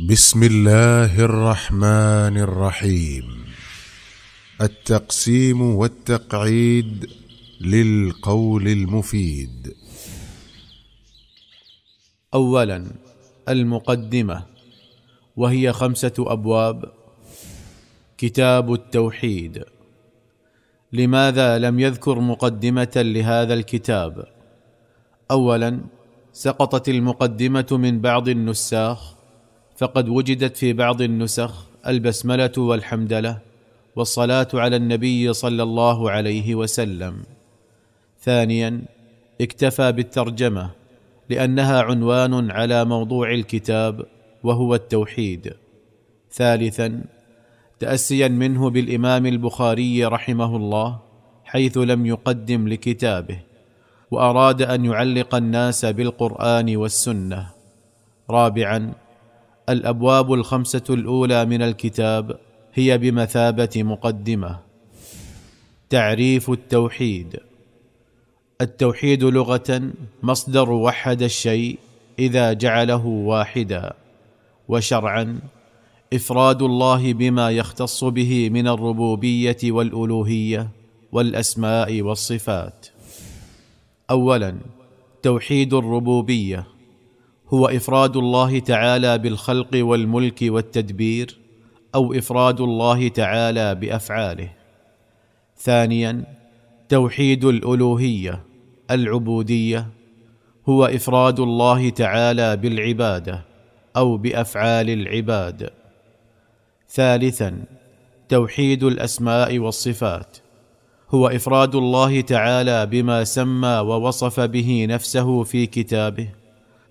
بسم الله الرحمن الرحيم التقسيم والتقعيد للقول المفيد اولا المقدمه وهي خمسه ابواب كتاب التوحيد لماذا لم يذكر مقدمه لهذا الكتاب اولا سقطت المقدمه من بعض النساخ فقد وجدت في بعض النسخ البسمله والحمدله والصلاه على النبي صلى الله عليه وسلم ثانيا اكتفى بالترجمه لانها عنوان على موضوع الكتاب وهو التوحيد ثالثا تاسيا منه بالامام البخاري رحمه الله حيث لم يقدم لكتابه واراد ان يعلق الناس بالقران والسنه رابعا الابواب الخمسه الاولى من الكتاب هي بمثابه مقدمه تعريف التوحيد التوحيد لغه مصدر وحد الشيء اذا جعله واحدا وشرعا افراد الله بما يختص به من الربوبيه والالوهيه والاسماء والصفات اولا توحيد الربوبيه هو افراد الله تعالى بالخلق والملك والتدبير او افراد الله تعالى بافعاله ثانيا توحيد الالوهيه العبوديه هو افراد الله تعالى بالعباده او بافعال العباد ثالثا توحيد الاسماء والصفات هو افراد الله تعالى بما سمى ووصف به نفسه في كتابه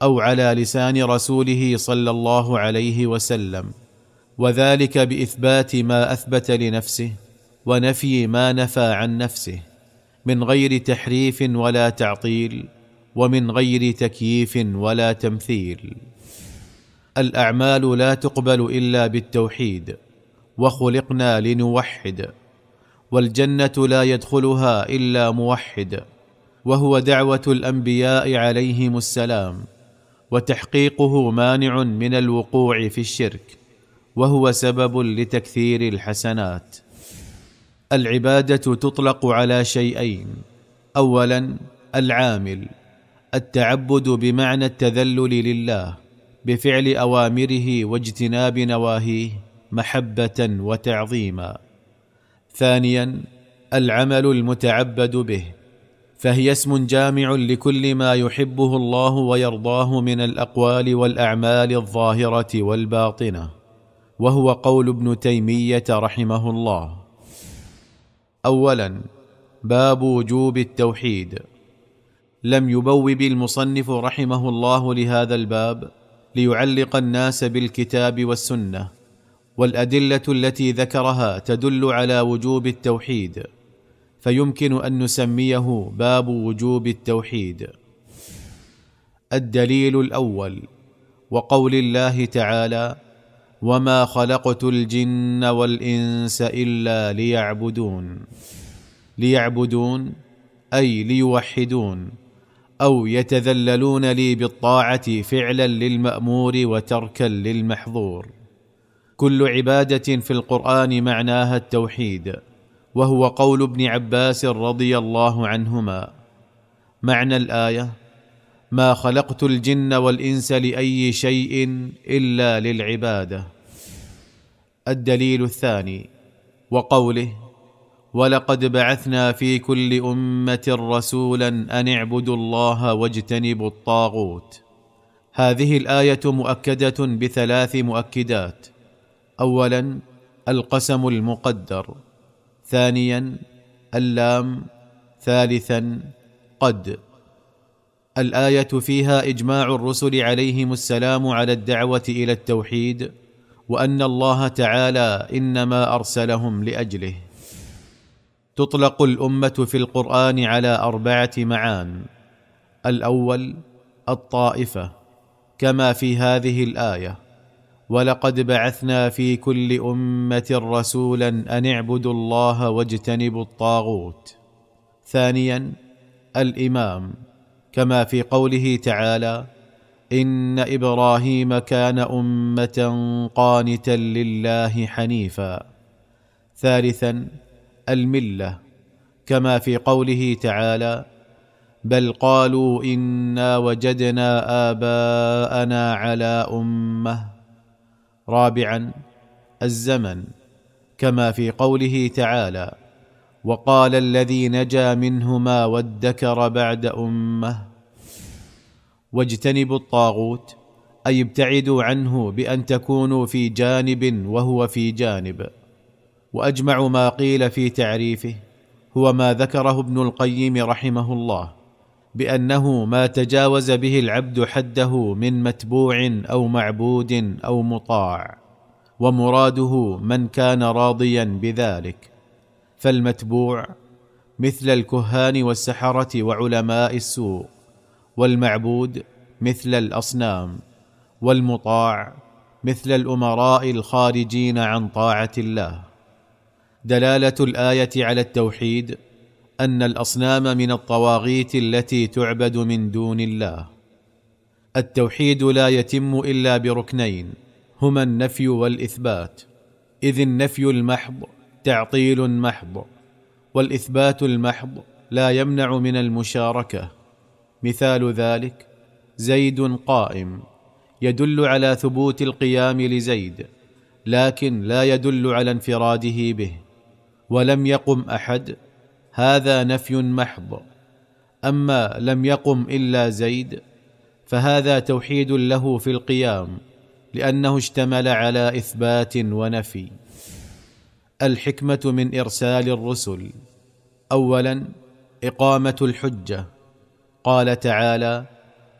او على لسان رسوله صلى الله عليه وسلم وذلك باثبات ما اثبت لنفسه ونفي ما نفى عن نفسه من غير تحريف ولا تعطيل ومن غير تكييف ولا تمثيل الاعمال لا تقبل الا بالتوحيد وخلقنا لنوحد والجنه لا يدخلها الا موحد وهو دعوه الانبياء عليهم السلام وتحقيقه مانع من الوقوع في الشرك وهو سبب لتكثير الحسنات العباده تطلق على شيئين اولا العامل التعبد بمعنى التذلل لله بفعل اوامره واجتناب نواهيه محبه وتعظيما ثانيا العمل المتعبد به فهي اسم جامع لكل ما يحبه الله ويرضاه من الاقوال والاعمال الظاهره والباطنه وهو قول ابن تيميه رحمه الله اولا باب وجوب التوحيد لم يبوب المصنف رحمه الله لهذا الباب ليعلق الناس بالكتاب والسنه والادله التي ذكرها تدل على وجوب التوحيد فيمكن ان نسميه باب وجوب التوحيد الدليل الاول وقول الله تعالى وما خلقت الجن والانس الا ليعبدون ليعبدون اي ليوحدون او يتذللون لي بالطاعه فعلا للمامور وتركا للمحظور كل عباده في القران معناها التوحيد وهو قول ابن عباس رضي الله عنهما معنى الايه ما خلقت الجن والانس لاي شيء الا للعباده الدليل الثاني وقوله ولقد بعثنا في كل امه رسولا ان اعبدوا الله واجتنبوا الطاغوت هذه الايه مؤكده بثلاث مؤكدات اولا القسم المقدر ثانيا اللام ثالثا قد الايه فيها اجماع الرسل عليهم السلام على الدعوه الى التوحيد وان الله تعالى انما ارسلهم لاجله تطلق الامه في القران على اربعه معان الاول الطائفه كما في هذه الايه ولقد بعثنا في كل امه رسولا ان اعبدوا الله واجتنبوا الطاغوت ثانيا الامام كما في قوله تعالى ان ابراهيم كان امه قانتا لله حنيفا ثالثا المله كما في قوله تعالى بل قالوا انا وجدنا اباءنا على امه رابعا الزمن كما في قوله تعالى وقال الذي نجا منهما وادكر بعد امه واجتنبوا الطاغوت اي ابتعدوا عنه بان تكونوا في جانب وهو في جانب واجمع ما قيل في تعريفه هو ما ذكره ابن القيم رحمه الله بانه ما تجاوز به العبد حده من متبوع او معبود او مطاع ومراده من كان راضيا بذلك فالمتبوع مثل الكهان والسحره وعلماء السوء والمعبود مثل الاصنام والمطاع مثل الامراء الخارجين عن طاعه الله دلاله الايه على التوحيد ان الاصنام من الطواغيت التي تعبد من دون الله التوحيد لا يتم الا بركنين هما النفي والاثبات اذ النفي المحض تعطيل محض والاثبات المحض لا يمنع من المشاركه مثال ذلك زيد قائم يدل على ثبوت القيام لزيد لكن لا يدل على انفراده به ولم يقم احد هذا نفي محض اما لم يقم الا زيد فهذا توحيد له في القيام لانه اشتمل على اثبات ونفي الحكمه من ارسال الرسل اولا اقامه الحجه قال تعالى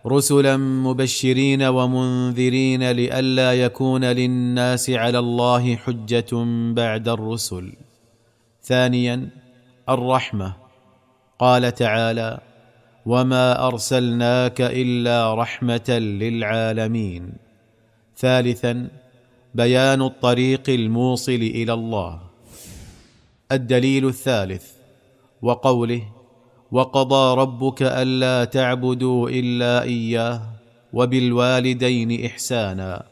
رسلا مبشرين ومنذرين لئلا يكون للناس على الله حجه بعد الرسل ثانيا الرحمه قال تعالى وما ارسلناك الا رحمه للعالمين ثالثا بيان الطريق الموصل الى الله الدليل الثالث وقوله وقضى ربك الا تعبدوا الا اياه وبالوالدين احسانا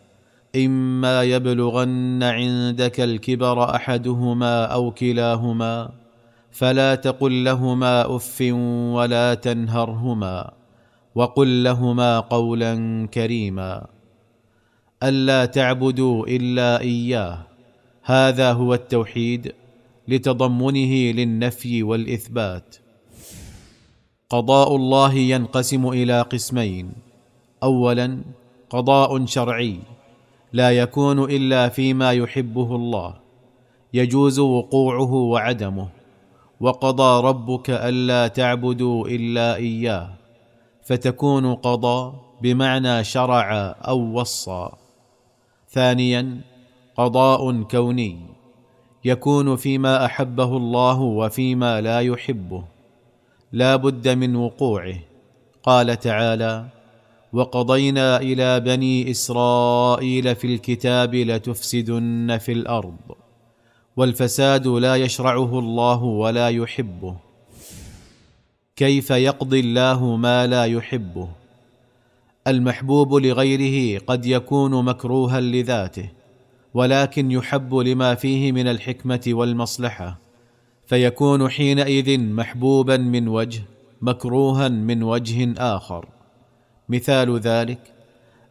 اما يبلغن عندك الكبر احدهما او كلاهما فلا تقل لهما اف ولا تنهرهما وقل لهما قولا كريما الا تعبدوا الا اياه هذا هو التوحيد لتضمنه للنفي والاثبات قضاء الله ينقسم الى قسمين اولا قضاء شرعي لا يكون الا فيما يحبه الله يجوز وقوعه وعدمه وقضى ربك الا تعبدوا الا اياه فتكون قضى بمعنى شرع او وصى ثانيا قضاء كوني يكون فيما احبه الله وفيما لا يحبه لا بد من وقوعه قال تعالى وقضينا الى بني اسرائيل في الكتاب لتفسدن في الارض والفساد لا يشرعه الله ولا يحبه كيف يقضي الله ما لا يحبه المحبوب لغيره قد يكون مكروها لذاته ولكن يحب لما فيه من الحكمه والمصلحه فيكون حينئذ محبوبا من وجه مكروها من وجه اخر مثال ذلك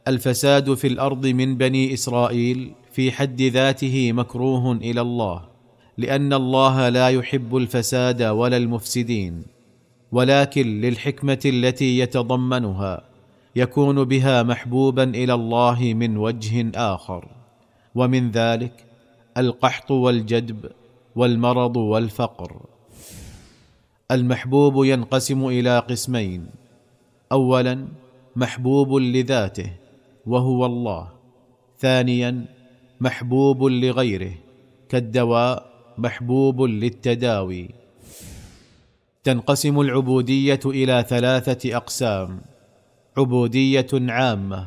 الفساد في الارض من بني اسرائيل في حد ذاته مكروه الى الله لان الله لا يحب الفساد ولا المفسدين ولكن للحكمه التي يتضمنها يكون بها محبوبا الى الله من وجه اخر ومن ذلك القحط والجدب والمرض والفقر المحبوب ينقسم الى قسمين اولا محبوب لذاته وهو الله ثانيا محبوب لغيره كالدواء محبوب للتداوي تنقسم العبوديه الى ثلاثه اقسام عبوديه عامه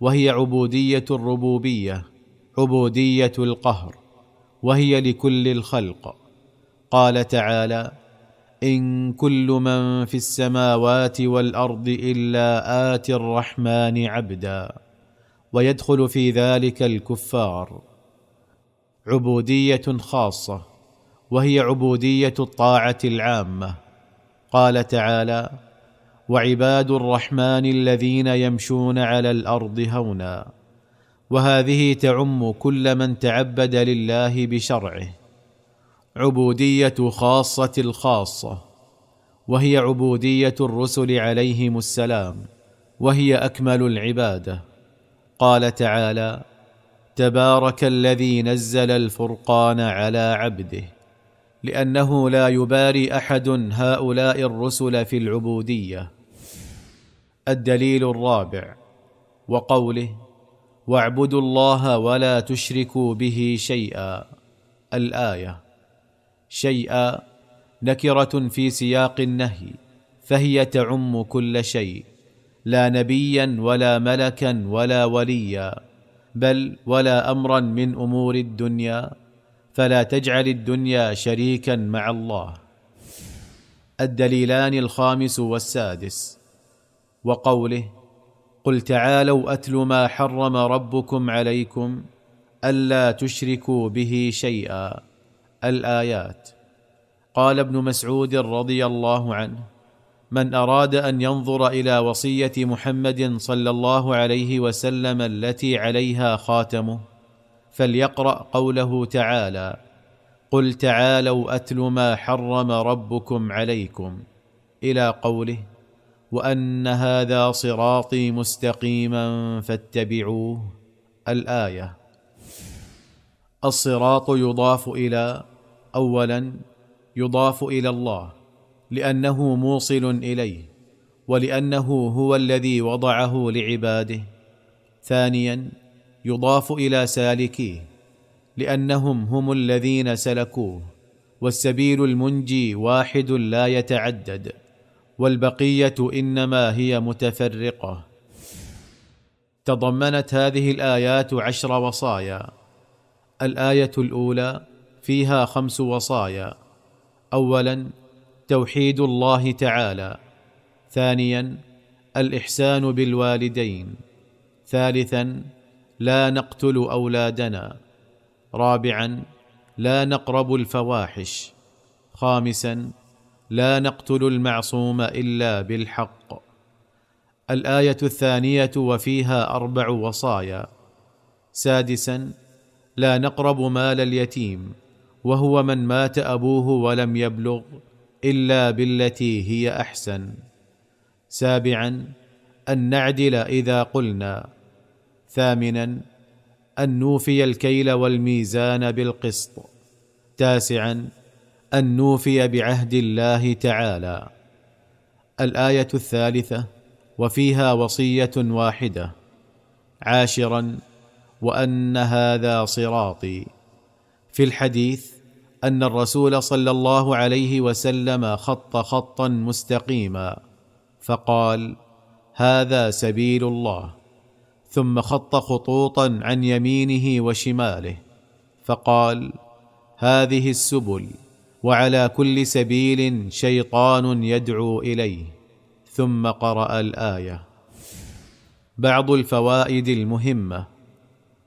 وهي عبوديه الربوبيه عبوديه القهر وهي لكل الخلق قال تعالى ان كل من في السماوات والارض الا اتي الرحمن عبدا ويدخل في ذلك الكفار عبوديه خاصه وهي عبوديه الطاعه العامه قال تعالى وعباد الرحمن الذين يمشون على الارض هونا وهذه تعم كل من تعبد لله بشرعه عبوديه خاصه الخاصه وهي عبوديه الرسل عليهم السلام وهي اكمل العباده قال تعالى تبارك الذي نزل الفرقان على عبده لانه لا يباري احد هؤلاء الرسل في العبوديه الدليل الرابع وقوله واعبدوا الله ولا تشركوا به شيئا الايه شيئا نكره في سياق النهي فهي تعم كل شيء لا نبيا ولا ملكا ولا وليا بل ولا امرا من امور الدنيا فلا تجعل الدنيا شريكا مع الله الدليلان الخامس والسادس وقوله قل تعالوا اتل ما حرم ربكم عليكم الا تشركوا به شيئا الايات قال ابن مسعود رضي الله عنه من اراد ان ينظر الى وصيه محمد صلى الله عليه وسلم التي عليها خاتمه فليقرا قوله تعالى قل تعالوا اتل ما حرم ربكم عليكم الى قوله وان هذا صراطي مستقيما فاتبعوه الايه الصراط يضاف الى اولا يضاف الى الله لانه موصل اليه ولانه هو الذي وضعه لعباده ثانيا يضاف الى سالكيه لانهم هم الذين سلكوه والسبيل المنجي واحد لا يتعدد والبقيه انما هي متفرقه تضمنت هذه الايات عشر وصايا الايه الاولى فيها خمس وصايا اولا توحيد الله تعالى ثانيا الاحسان بالوالدين ثالثا لا نقتل اولادنا رابعا لا نقرب الفواحش خامسا لا نقتل المعصوم الا بالحق الايه الثانيه وفيها اربع وصايا سادسا لا نقرب مال اليتيم وهو من مات ابوه ولم يبلغ الا بالتي هي احسن سابعا ان نعدل اذا قلنا ثامنا ان نوفي الكيل والميزان بالقسط تاسعا ان نوفي بعهد الله تعالى الايه الثالثه وفيها وصيه واحده عاشرا وان هذا صراطي في الحديث ان الرسول صلى الله عليه وسلم خط خطا مستقيما فقال هذا سبيل الله ثم خط خطوطا عن يمينه وشماله فقال هذه السبل وعلى كل سبيل شيطان يدعو اليه ثم قرا الايه بعض الفوائد المهمه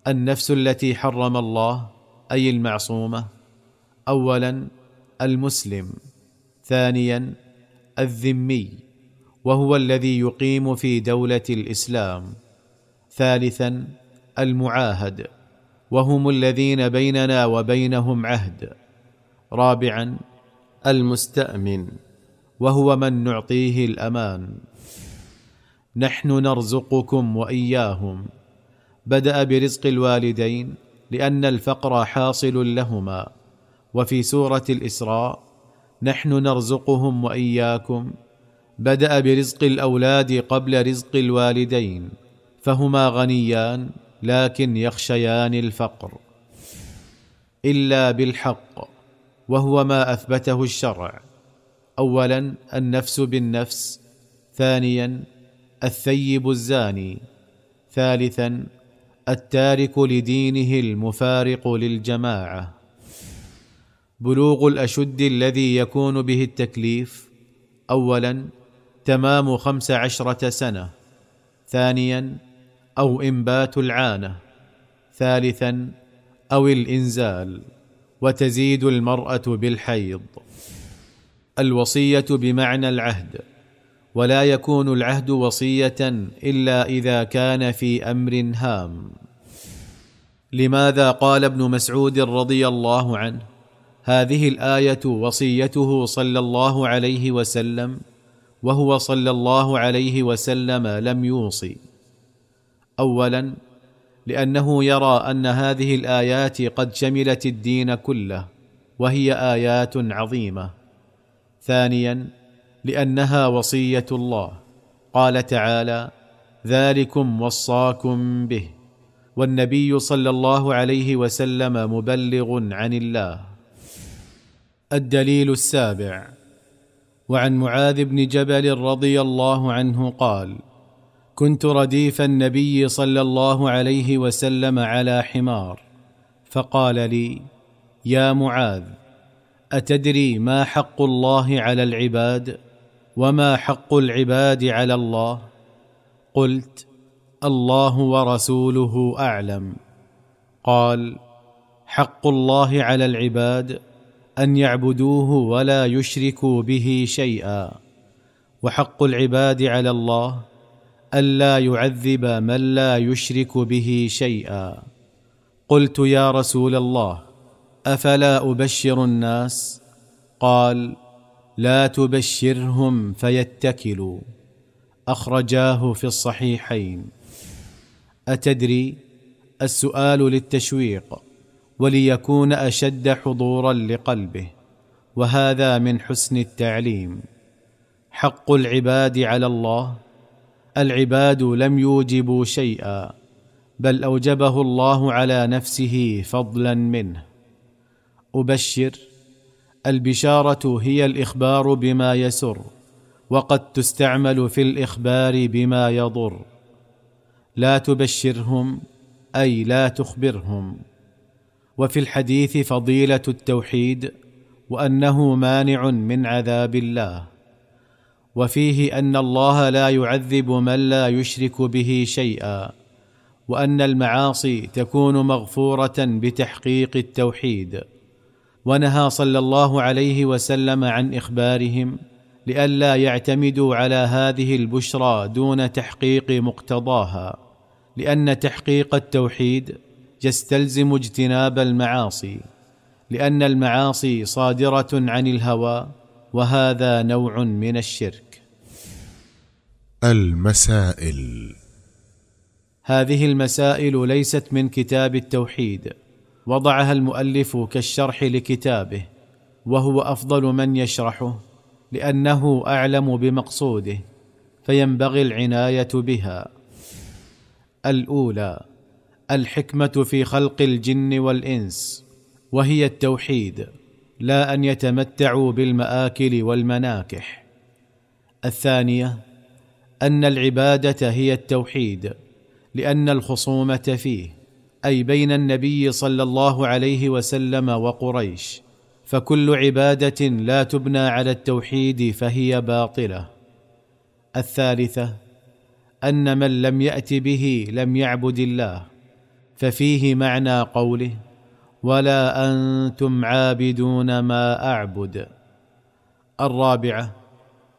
النفس التي حرم الله اي المعصومه اولا المسلم ثانيا الذمي وهو الذي يقيم في دوله الاسلام ثالثا المعاهد وهم الذين بيننا وبينهم عهد رابعا المستامن وهو من نعطيه الامان نحن نرزقكم واياهم بدا برزق الوالدين لان الفقر حاصل لهما وفي سوره الاسراء نحن نرزقهم واياكم بدا برزق الاولاد قبل رزق الوالدين فهما غنيان لكن يخشيان الفقر الا بالحق وهو ما اثبته الشرع اولا النفس بالنفس ثانيا الثيب الزاني ثالثا التارك لدينه المفارق للجماعه بلوغ الاشد الذي يكون به التكليف اولا تمام خمس عشره سنه ثانيا او انبات العانه ثالثا او الانزال وتزيد المراه بالحيض الوصيه بمعنى العهد ولا يكون العهد وصيه الا اذا كان في امر هام لماذا قال ابن مسعود رضي الله عنه هذه الايه وصيته صلى الله عليه وسلم وهو صلى الله عليه وسلم لم يوصي اولا لانه يرى ان هذه الايات قد شملت الدين كله وهي ايات عظيمه ثانيا لانها وصيه الله قال تعالى ذلكم وصاكم به والنبي صلى الله عليه وسلم مبلغ عن الله الدليل السابع وعن معاذ بن جبل رضي الله عنه قال كنت رديف النبي صلى الله عليه وسلم على حمار فقال لي يا معاذ اتدري ما حق الله على العباد وما حق العباد على الله قلت الله ورسوله اعلم قال حق الله على العباد ان يعبدوه ولا يشركوا به شيئا وحق العباد على الله الا يعذب من لا يشرك به شيئا قلت يا رسول الله افلا ابشر الناس قال لا تبشرهم فيتكلوا اخرجاه في الصحيحين اتدري السؤال للتشويق وليكون اشد حضورا لقلبه وهذا من حسن التعليم حق العباد على الله العباد لم يوجبوا شيئا بل اوجبه الله على نفسه فضلا منه ابشر البشاره هي الاخبار بما يسر وقد تستعمل في الاخبار بما يضر لا تبشرهم اي لا تخبرهم وفي الحديث فضيله التوحيد وانه مانع من عذاب الله وفيه ان الله لا يعذب من لا يشرك به شيئا وان المعاصي تكون مغفوره بتحقيق التوحيد ونهى صلى الله عليه وسلم عن اخبارهم لئلا يعتمدوا على هذه البشرى دون تحقيق مقتضاها لان تحقيق التوحيد يستلزم اجتناب المعاصي لان المعاصي صادره عن الهوى وهذا نوع من الشرك المسائل هذه المسائل ليست من كتاب التوحيد وضعها المؤلف كالشرح لكتابه وهو افضل من يشرحه لانه اعلم بمقصوده فينبغي العنايه بها الاولى الحكمه في خلق الجن والانس وهي التوحيد لا ان يتمتعوا بالماكل والمناكح الثانيه ان العباده هي التوحيد لان الخصومه فيه اي بين النبي صلى الله عليه وسلم وقريش فكل عباده لا تبنى على التوحيد فهي باطله الثالثه ان من لم يات به لم يعبد الله ففيه معنى قوله ولا انتم عابدون ما اعبد الرابعه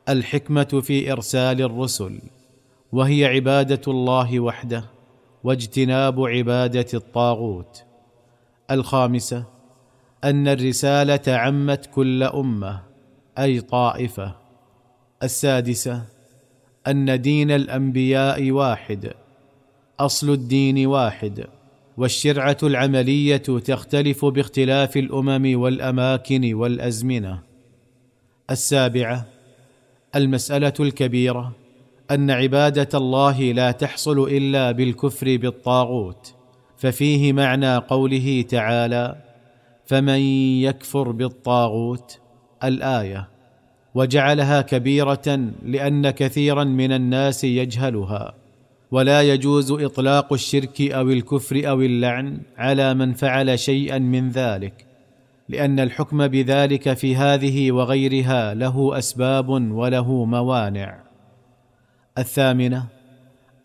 الحكمه في ارسال الرسل وهي عباده الله وحده واجتناب عباده الطاغوت الخامسه ان الرساله عمت كل امه اي طائفه السادسه ان دين الانبياء واحد اصل الدين واحد والشرعه العمليه تختلف باختلاف الامم والاماكن والازمنه السابعه المساله الكبيره ان عباده الله لا تحصل الا بالكفر بالطاغوت ففيه معنى قوله تعالى فمن يكفر بالطاغوت الايه وجعلها كبيره لان كثيرا من الناس يجهلها ولا يجوز اطلاق الشرك او الكفر او اللعن على من فعل شيئا من ذلك لان الحكم بذلك في هذه وغيرها له اسباب وله موانع الثامنه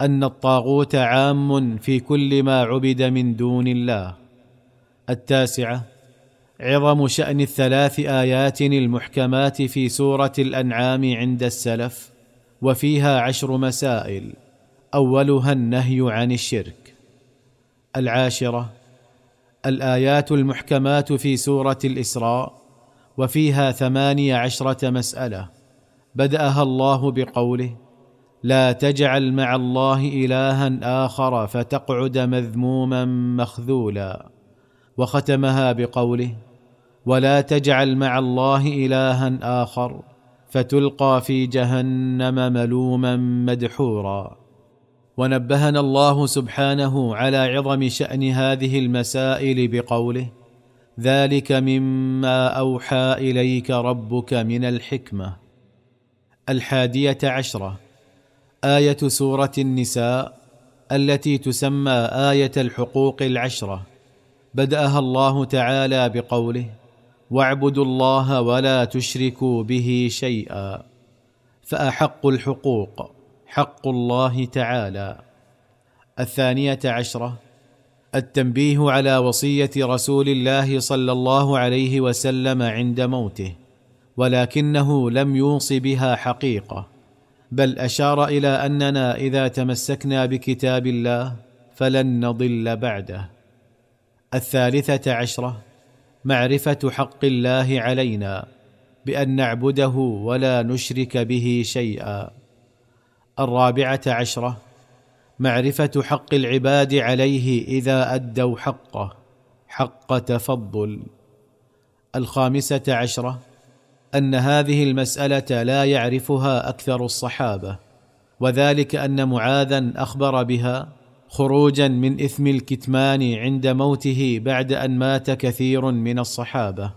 ان الطاغوت عام في كل ما عبد من دون الله التاسعه عظم شان الثلاث ايات المحكمات في سوره الانعام عند السلف وفيها عشر مسائل اولها النهي عن الشرك العاشره الايات المحكمات في سوره الاسراء وفيها ثماني عشره مساله بداها الله بقوله لا تجعل مع الله الها اخر فتقعد مذموما مخذولا وختمها بقوله ولا تجعل مع الله الها اخر فتلقى في جهنم ملوما مدحورا ونبهنا الله سبحانه على عظم شان هذه المسائل بقوله ذلك مما اوحى اليك ربك من الحكمه الحاديه عشره ايه سوره النساء التي تسمى ايه الحقوق العشره بداها الله تعالى بقوله واعبدوا الله ولا تشركوا به شيئا فاحق الحقوق حق الله تعالى الثانيه عشره التنبيه على وصيه رسول الله صلى الله عليه وسلم عند موته ولكنه لم يوص بها حقيقه بل اشار الى اننا اذا تمسكنا بكتاب الله فلن نضل بعده الثالثه عشره معرفه حق الله علينا بان نعبده ولا نشرك به شيئا الرابعه عشره معرفه حق العباد عليه اذا ادوا حقه حق تفضل الخامسه عشره ان هذه المساله لا يعرفها اكثر الصحابه وذلك ان معاذا اخبر بها خروجا من اثم الكتمان عند موته بعد ان مات كثير من الصحابه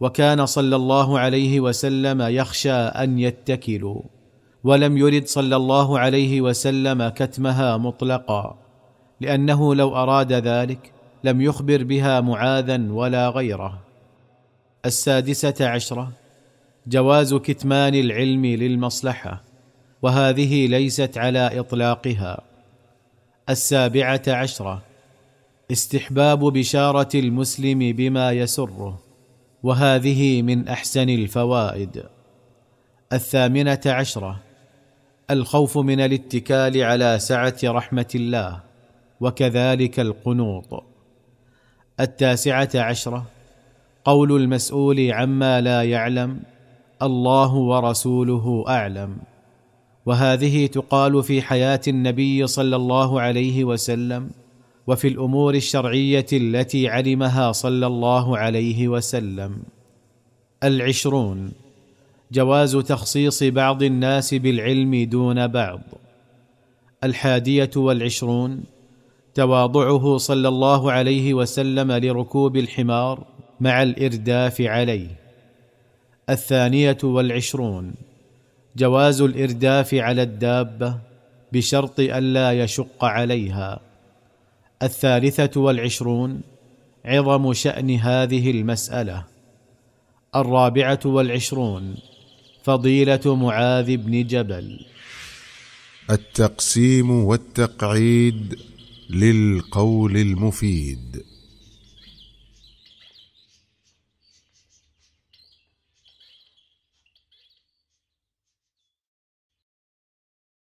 وكان صلى الله عليه وسلم يخشى ان يتكلوا ولم يرد صلى الله عليه وسلم كتمها مطلقا لانه لو اراد ذلك لم يخبر بها معاذا ولا غيره السادسه عشره جواز كتمان العلم للمصلحه وهذه ليست على اطلاقها السابعه عشره استحباب بشاره المسلم بما يسره وهذه من احسن الفوائد الثامنه عشره الخوف من الاتكال على سعه رحمه الله وكذلك القنوط التاسعه عشره قول المسؤول عما لا يعلم الله ورسوله اعلم وهذه تقال في حياه النبي صلى الله عليه وسلم وفي الامور الشرعيه التي علمها صلى الله عليه وسلم العشرون جواز تخصيص بعض الناس بالعلم دون بعض الحاديه والعشرون تواضعه صلى الله عليه وسلم لركوب الحمار مع الارداف عليه الثانيه والعشرون جواز الارداف على الدابه بشرط الا يشق عليها الثالثه والعشرون عظم شان هذه المساله الرابعه والعشرون فضيله معاذ بن جبل التقسيم والتقعيد للقول المفيد